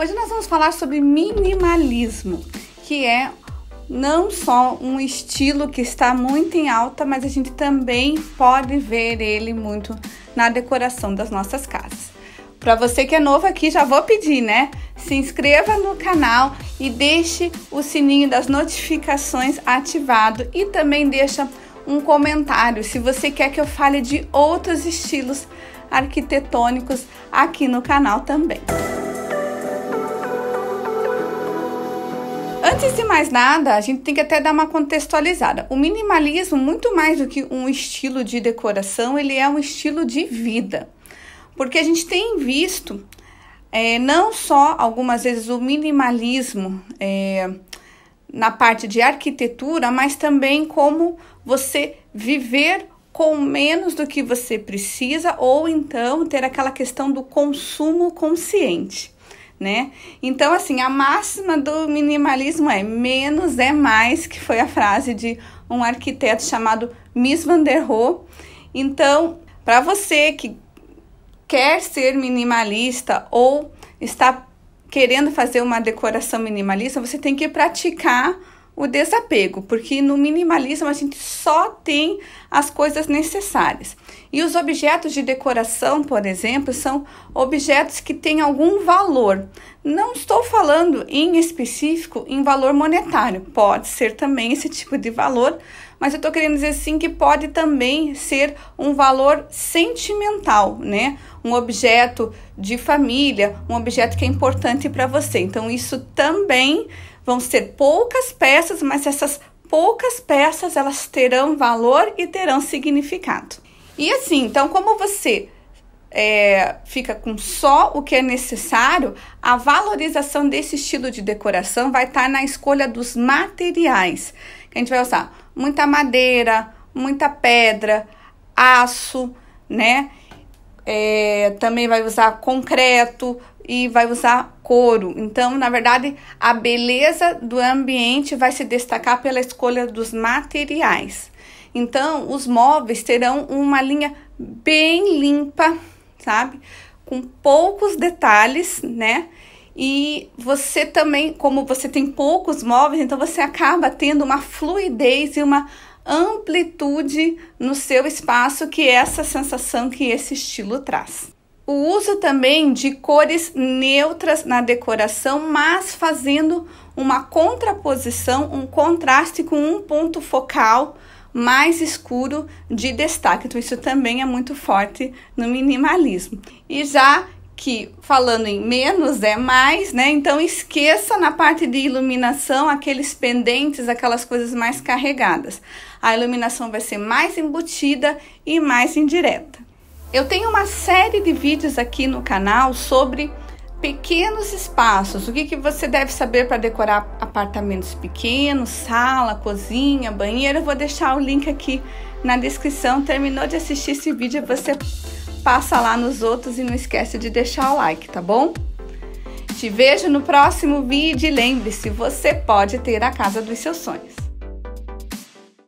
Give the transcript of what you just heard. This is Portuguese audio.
Hoje nós vamos falar sobre minimalismo, que é não só um estilo que está muito em alta, mas a gente também pode ver ele muito na decoração das nossas casas. Para você que é novo aqui, já vou pedir, né? Se inscreva no canal e deixe o sininho das notificações ativado e também deixa um comentário se você quer que eu fale de outros estilos arquitetônicos aqui no canal também. Antes de mais nada, a gente tem que até dar uma contextualizada. O minimalismo, muito mais do que um estilo de decoração, ele é um estilo de vida. Porque a gente tem visto é, não só algumas vezes o minimalismo é, na parte de arquitetura, mas também como você viver com menos do que você precisa, ou então ter aquela questão do consumo consciente né? Então, assim, a máxima do minimalismo é menos é mais, que foi a frase de um arquiteto chamado Miss van der Rohe. Então, para você que quer ser minimalista ou está querendo fazer uma decoração minimalista, você tem que praticar o desapego, porque no minimalismo a gente só tem as coisas necessárias. E os objetos de decoração, por exemplo, são objetos que têm algum valor. Não estou falando em específico em valor monetário, pode ser também esse tipo de valor, mas eu estou querendo dizer sim que pode também ser um valor sentimental, né? Um objeto de família, um objeto que é importante para você. Então, isso também Vão ser poucas peças, mas essas poucas peças elas terão valor e terão significado. E assim, então, como você é, fica com só o que é necessário, a valorização desse estilo de decoração vai estar tá na escolha dos materiais. Que a gente vai usar muita madeira, muita pedra, aço, né? é, também vai usar concreto e vai usar couro. Então, na verdade, a beleza do ambiente vai se destacar pela escolha dos materiais. Então, os móveis terão uma linha bem limpa, sabe? Com poucos detalhes, né? E você também, como você tem poucos móveis, então você acaba tendo uma fluidez e uma amplitude no seu espaço que essa sensação que esse estilo traz. O uso também de cores neutras na decoração, mas fazendo uma contraposição, um contraste com um ponto focal mais escuro de destaque. Então, isso também é muito forte no minimalismo. E já que falando em menos é mais, né? Então esqueça na parte de iluminação aqueles pendentes, aquelas coisas mais carregadas. A iluminação vai ser mais embutida e mais indireta. Eu tenho uma série de vídeos aqui no canal sobre pequenos espaços. O que, que você deve saber para decorar apartamentos pequenos, sala, cozinha, banheiro. Eu vou deixar o link aqui na descrição. Terminou de assistir esse vídeo, você passa lá nos outros e não esquece de deixar o like, tá bom? Te vejo no próximo vídeo e lembre-se, você pode ter a casa dos seus sonhos.